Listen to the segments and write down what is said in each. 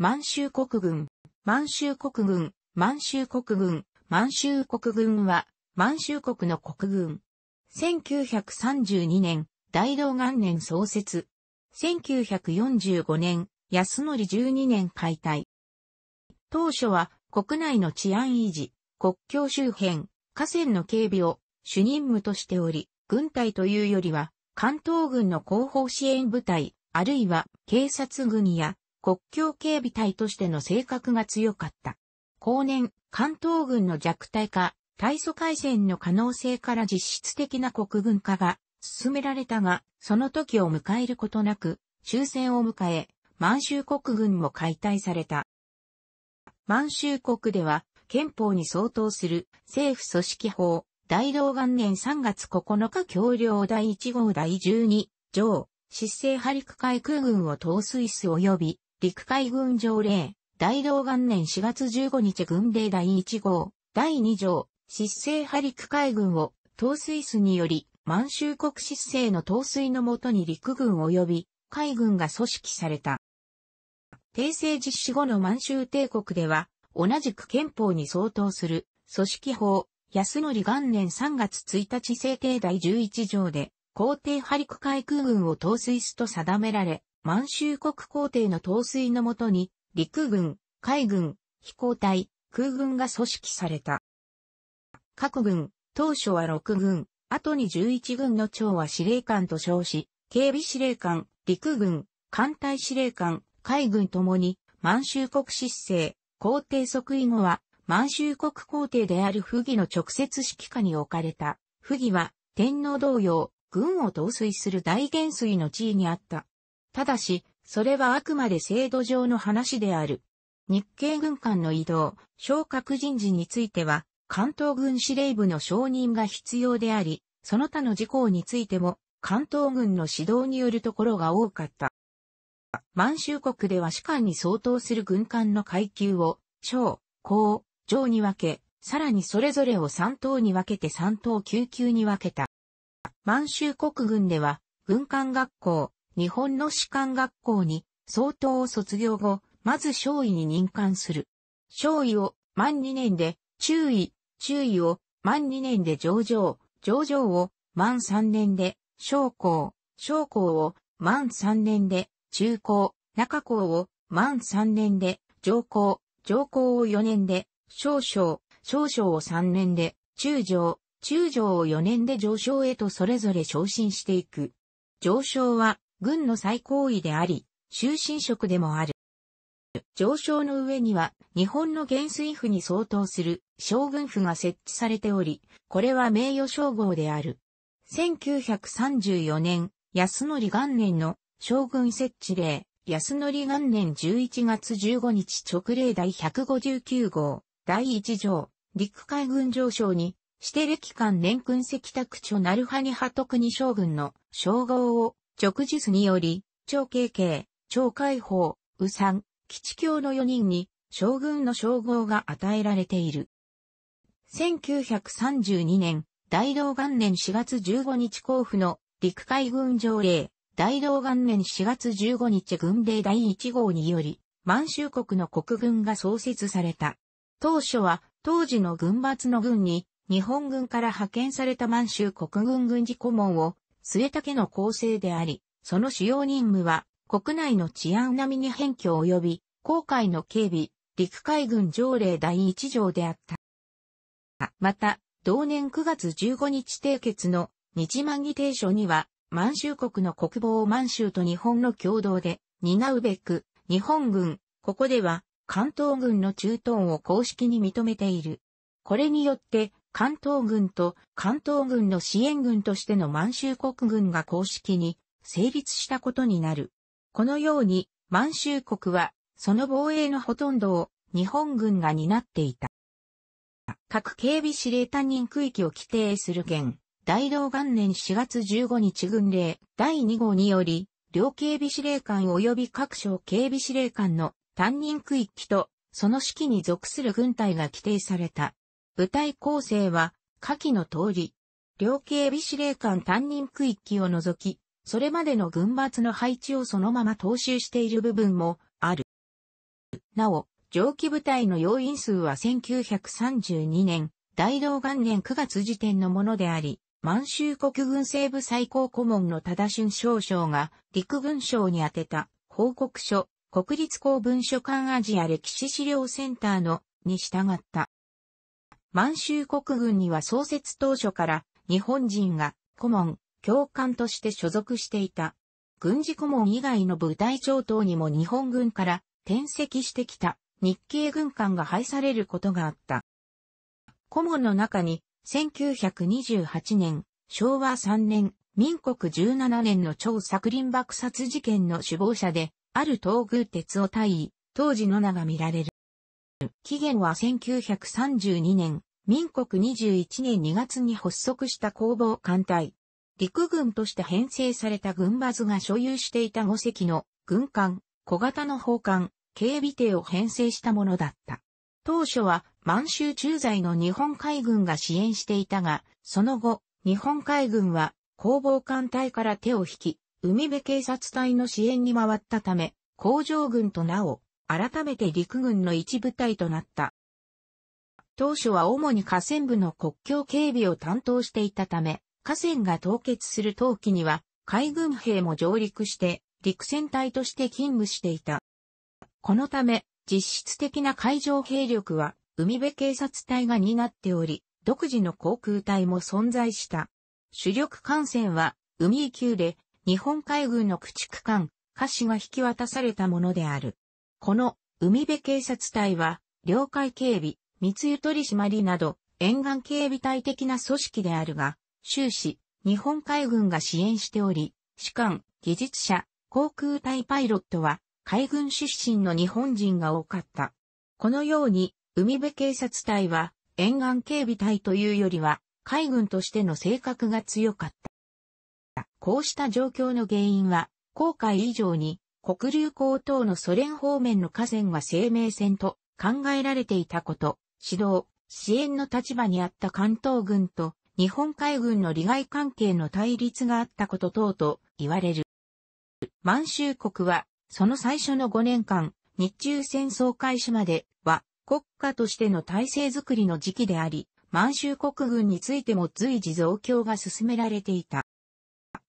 満州国軍、満州国軍、満州国軍、満州国軍は、満州国の国軍。1932年、大道元年創設。1945年、安則12年解体。当初は、国内の治安維持、国境周辺、河川の警備を主任務としており、軍隊というよりは、関東軍の後方支援部隊、あるいは警察軍や国境警備隊としての性格が強かった。後年、関東軍の弱体化、体素海戦の可能性から実質的な国軍化が進められたが、その時を迎えることなく、終戦を迎え、満州国軍も解体された。満州国では、憲法に相当する政府組織法、大道元年3月9日協領第1号第12条、失政張り区海空軍を統帥す及び陸海軍条例、大同元年4月15日軍令第1号、第2条、失政派陸海軍を、東水スにより、満州国失政の統水のもとに陸軍及び海軍が組織された。帝政実施後の満州帝国では、同じく憲法に相当する組織法、安則元年3月1日制定第11条で、皇帝派陸海空軍を統水すと定められ、満州国皇帝の統帥のもとに、陸軍、海軍、飛行隊、空軍が組織された。各軍、当初は6軍、後に11軍の長は司令官と称し、警備司令官、陸軍、艦隊司令官、海軍ともに、満州国失政、皇帝即位後は、満州国皇帝である不義の直接指揮下に置かれた。不義は、天皇同様、軍を統帥する大元帥の地位にあった。ただし、それはあくまで制度上の話である。日系軍艦の移動、昇格人事については、関東軍司令部の承認が必要であり、その他の事項についても、関東軍の指導によるところが多かった。満州国では士官に相当する軍艦の階級を、小、高、上に分け、さらにそれぞれを3等に分けて3等9級に分けた。満州国軍では、軍艦学校、日本の士官学校に、相当を卒業後、まず少尉に任官する。少尉を満2年で、中尉、中尉を満2年で上場、上場を満3年で、将校、将校を満3年で、中校、中校を満3年で、上校、上校を4年で、少将、少将を3年で、中将、中将を4年で上昇へとそれぞれ昇進していく。上昇は軍の最高位であり、終身職でもある。上昇の上には、日本の元帥府に相当する将軍府が設置されており、これは名誉称号である。1934年、安則元年の将軍設置令、安則元年11月15日直令第159号、第1条、陸海軍上昇に、指定歴間年君石卓著なるはに派特に将軍の称号を直実により、長経慶、長海砲、右三、吉教の4人に、将軍の称号が与えられている。1932年、大道元年4月15日交付の陸海軍条例、大道元年4月15日軍令第1号により、満州国の国軍が創設された。当初は、当時の軍閥の軍に、日本軍から派遣された満州国軍軍事顧問を末竹の構成であり、その主要任務は、国内の治安並みに変挙及び、航海の警備、陸海軍条例第一条であった。また、同年9月15日締結の日満議定書には、満州国の国防を満州と日本の共同で担うべく、日本軍、ここでは関東軍の駐屯を公式に認めている。これによって関東軍と関東軍の支援軍としての満州国軍が公式に成立したことになる。このように満州国はその防衛のほとんどを日本軍が担っていた。各警備司令担任区域を規定する件、大同元年4月15日軍令第2号により、両警備司令官及び各省警備司令官の担任区域とその指揮に属する軍隊が規定された。部隊構成は、下記の通り、両警備司令官担任区域を除き、それまでの軍閥の配置をそのまま踏襲している部分もある。なお、上記部隊の要員数は1932年、大同元年9月時点のものであり、満州国軍西部最高顧問の多田俊少将が陸軍省に宛てた報告書、国立公文書館アジア歴史資料センターのに従った。満州国軍には創設当初から日本人が顧問、教官として所属していた。軍事顧問以外の部隊長等にも日本軍から転籍してきた日系軍艦が配されることがあった。顧問の中に1928年、昭和3年、民国17年の超作林爆殺事件の首謀者で、ある東宮鉄を退位、当時の名が見られる。期限は1932年、民国21年2月に発足した工房艦隊。陸軍として編成された軍バズが所有していた5隻の軍艦、小型の砲艦、警備艇を編成したものだった。当初は満州駐在の日本海軍が支援していたが、その後、日本海軍は工房艦隊から手を引き、海辺警察隊の支援に回ったため、工場軍となお、改めて陸軍の一部隊となった。当初は主に河川部の国境警備を担当していたため、河川が凍結する陶器には海軍兵も上陸して陸戦隊として勤務していた。このため実質的な海上兵力は海辺警察隊が担っており、独自の航空隊も存在した。主力艦船は海級で日本海軍の駆逐艦、歌詞が引き渡されたものである。この海辺警察隊は、領海警備、密輸取締りなど、沿岸警備隊的な組織であるが、終始、日本海軍が支援しており、士官、技術者、航空隊パイロットは、海軍出身の日本人が多かった。このように、海辺警察隊は、沿岸警備隊というよりは、海軍としての性格が強かった。こうした状況の原因は、航海以上に国流江等のソ連方面の河川が生命線と考えられていたこと、指導、支援の立場にあった関東軍と日本海軍の利害関係の対立があったこと等と言われる。満州国は、その最初の5年間、日中戦争開始までは国家としての体制づくりの時期であり、満州国軍についても随時増強が進められていた。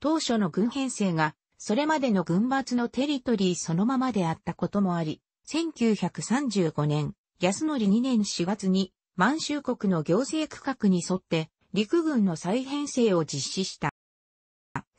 当初の軍編成がそれまでの軍閥のテリトリーそのままであったこともあり、1935年、安則2年4月に満州国の行政区画に沿って陸軍の再編成を実施した。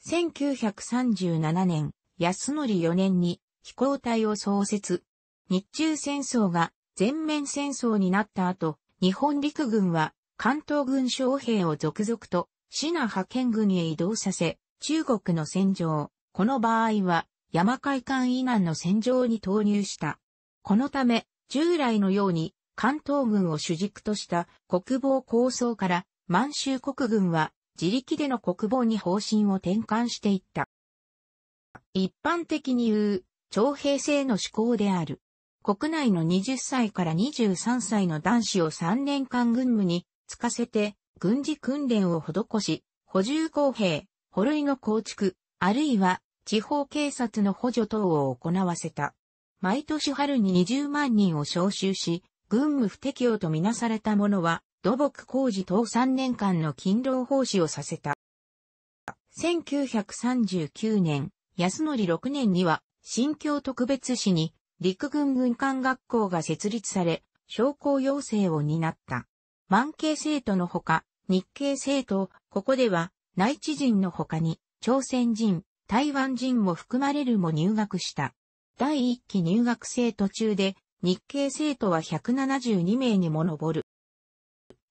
1937年、安則4年に飛行隊を創設。日中戦争が全面戦争になった後、日本陸軍は関東軍将兵を続々とシナ派遣軍へ移動させ、中国の戦場、この場合は、山海艦以南の戦場に投入した。このため、従来のように、関東軍を主軸とした国防構想から、満州国軍は自力での国防に方針を転換していった。一般的に言う、徴兵制の思考である。国内の20歳から23歳の男子を3年間軍務につかせて、軍事訓練を施し、補充公兵、捕類の構築、あるいは地方警察の補助等を行わせた。毎年春に20万人を招集し、軍務不適用とみなされた者は、土木工事等3年間の勤労奉仕をさせた。1939年、安則6年には、新京特別市に陸軍軍官学校が設立され、商工要請を担った。満系生徒のほか、日系生徒、ここでは内地人のほかに、朝鮮人、台湾人も含まれるも入学した。第1期入学生途中で、日系生徒は172名にも上る。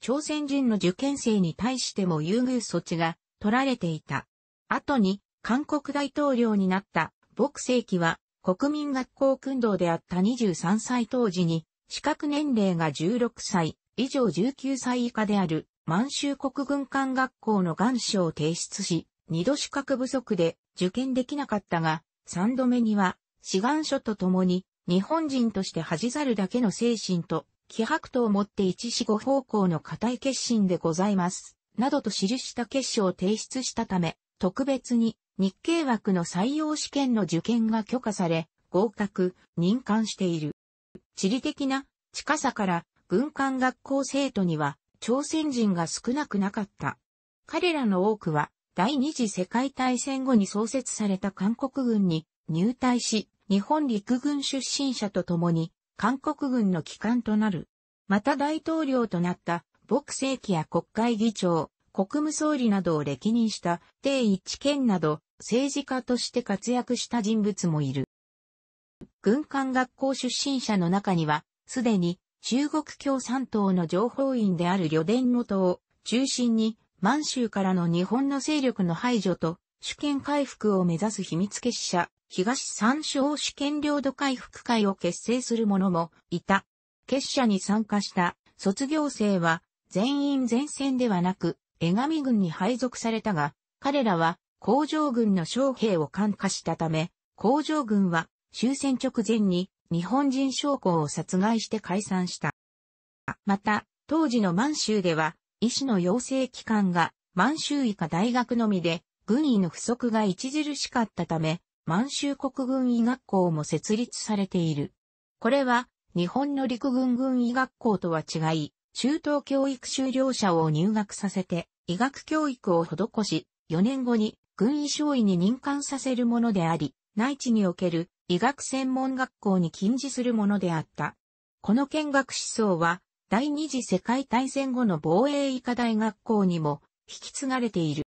朝鮮人の受験生に対しても優遇措置が取られていた。後に、韓国大統領になった、朴正熙は、国民学校訓導であった23歳当時に、資格年齢が16歳、以上19歳以下である、満州国軍艦学校の願書を提出し、二度資格不足で受験できなかったが、三度目には、志願書と共に、日本人として恥じざるだけの精神と、気迫とをもって一死五方向の固い決心でございます。などと記した決書を提出したため、特別に日系枠の採用試験の受験が許可され、合格、任官している。地理的な近さから軍艦学校生徒には朝鮮人が少なくなかった。彼らの多くは第二次世界大戦後に創設された韓国軍に入隊し、日本陸軍出身者と共に、韓国軍の機関となる。また大統領となった、朴正喜や国会議長、国務総理などを歴任した、鄭一県など、政治家として活躍した人物もいる。軍艦学校出身者の中には、すでに中国共産党の情報員である旅伝元を中心に満州からの日本の勢力の排除と主権回復を目指す秘密結社、東三省主権領土回復会を結成する者もいた。結社に参加した卒業生は全員前線ではなく、江上軍に配属されたが、彼らは工場軍の将兵を感化したため、工場軍は終戦直前に日本人将校を殺害して解散した。また、当時の満州では医師の養成機関が満州医科大学のみで軍医の不足が著しかったため、満州国軍医学校も設立されている。これは日本の陸軍軍医学校とは違い、中等教育修了者を入学させて医学教育を施し、4年後に軍医少尉に任官させるものであり、内地における医学専門学校に禁じするものであった。この見学思想は、第二次世界大戦後の防衛医科大学校にも引き継がれている。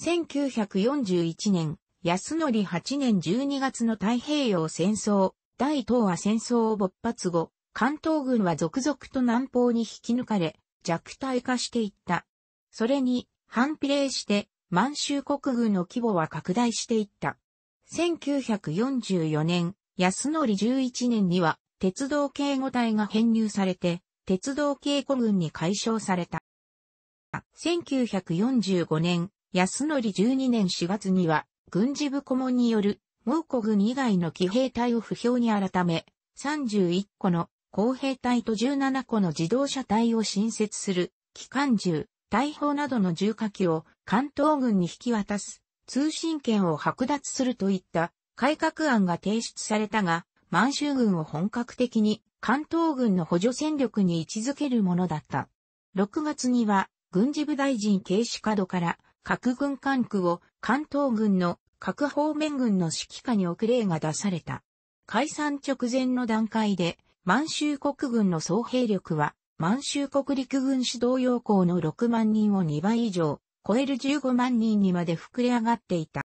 1941年、安則8年12月の太平洋戦争、第東亜戦争を勃発後、関東軍は続々と南方に引き抜かれ、弱体化していった。それに、反比例して、満州国軍の規模は拡大していった。1944年、安則11年には、鉄道警護隊が編入されて、鉄道警古軍に解消された。1945年、安則12年4月には、軍事部顧問による、蒙古軍以外の騎兵隊を不評に改め、31個の工兵隊と17個の自動車隊を新設する、機関銃、大砲などの重火器を関東軍に引き渡す、通信権を剥奪するといった改革案が提出されたが、満州軍を本格的に関東軍の補助戦力に位置づけるものだった。6月には、軍事部大臣警視角から各軍管区を関東軍の各方面軍の指揮下に送れが出された。解散直前の段階で満州国軍の総兵力は満州国陸軍指導要項の6万人を2倍以上超える15万人にまで膨れ上がっていた。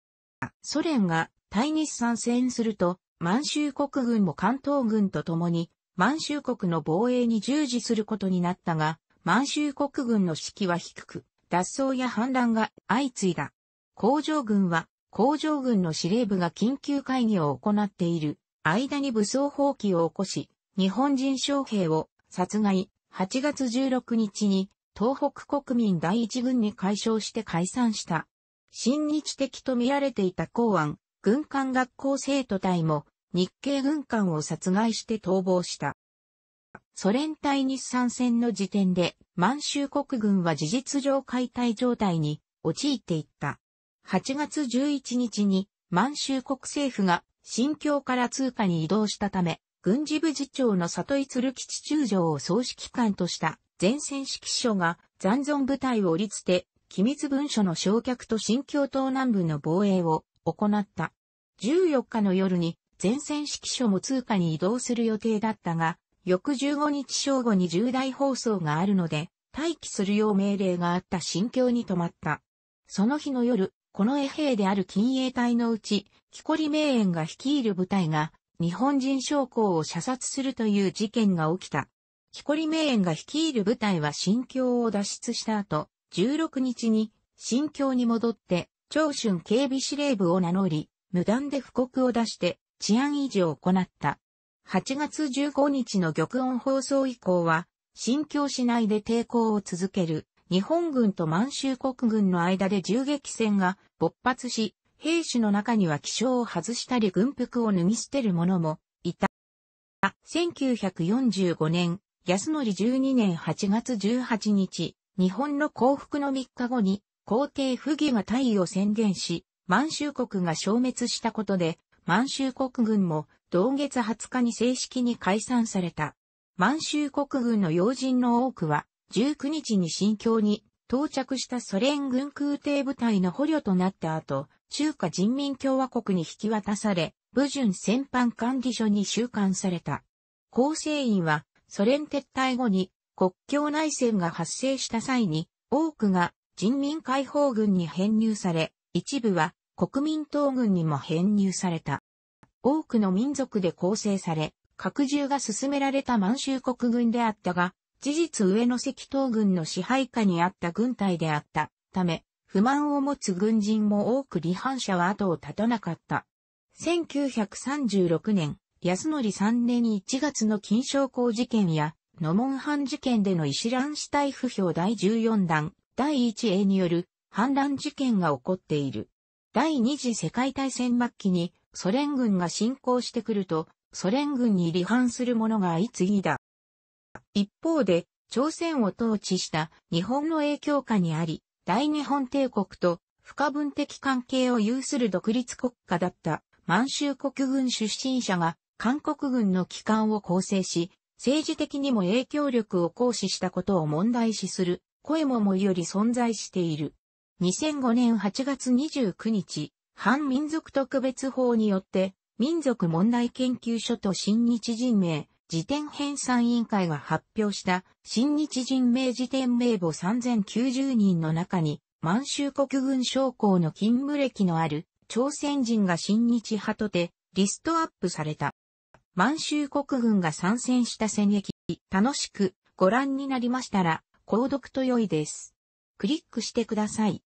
ソ連が対日参戦すると満州国軍も関東軍と共に満州国の防衛に従事することになったが、満州国軍の士気は低く、脱走や反乱が相次いだ。工場軍は、工場軍の司令部が緊急会議を行っている間に武装蜂起を起こし、日本人将兵を殺害、8月16日に東北国民第一軍に解消して解散した。親日的と見られていた公安、軍艦学校生徒隊も日系軍艦を殺害して逃亡した。ソ連対日参戦の時点で満州国軍は事実上解体状態に陥っていった。8月11日に満州国政府が新疆から通貨に移動したため、軍事部次長の里井鶴吉中将を総指揮官とした前線指揮所が残存部隊を折りつて、機密文書の焼却と新疆東南部の防衛を行った。14日の夜に全線指揮所も通過に移動する予定だったが、翌15日正午に重大放送があるので、待機するよう命令があった心境に止まった。その日の夜、この衛兵である禁衛隊のうち、木こり名園が率いる部隊が、日本人将校を射殺するという事件が起きた。木こり名園が率いる部隊は心境を脱出した後、16日に、心境に戻って、長春警備司令部を名乗り、無断で布告を出して、治安維持を行った。8月15日の玉音放送以降は、新京市内で抵抗を続ける日本軍と満州国軍の間で銃撃戦が勃発し、兵士の中には気象を外したり軍服を脱ぎ捨てる者もいた。1945年、安則12年8月18日、日本の降伏の3日後に、皇帝不義が大位を宣言し、満州国が消滅したことで、満州国軍も同月20日に正式に解散された。満州国軍の要人の多くは19日に新疆に到着したソ連軍空挺部隊の捕虜となった後、中華人民共和国に引き渡され、武順戦犯管理所に収監された。構成員はソ連撤退後に国境内戦が発生した際に多くが人民解放軍に編入され、一部は国民党軍にも編入された。多くの民族で構成され、拡充が進められた満州国軍であったが、事実上の赤東軍の支配下にあった軍隊であったため、不満を持つ軍人も多く離反者は後を絶たなかった。1936年、安則3年1月の金賞校事件や、野門藩事件での石蘭死体不評第14弾、第 1A による反乱事件が起こっている。第二次世界大戦末期にソ連軍が侵攻してくると、ソ連軍に離反する者が相次いだ。一方で、朝鮮を統治した日本の影響下にあり、大日本帝国と不可分的関係を有する独立国家だった満州国軍出身者が韓国軍の機関を構成し、政治的にも影響力を行使したことを問題視する声ももより存在している。2005年8月29日、反民族特別法によって、民族問題研究所と新日人名、辞典編纂委員会が発表した新日人名辞典名簿3090人の中に満州国軍将校の勤務歴のある朝鮮人が新日派とてリストアップされた。満州国軍が参戦した戦役、楽しくご覧になりましたら、購読と良いです。クリックしてください。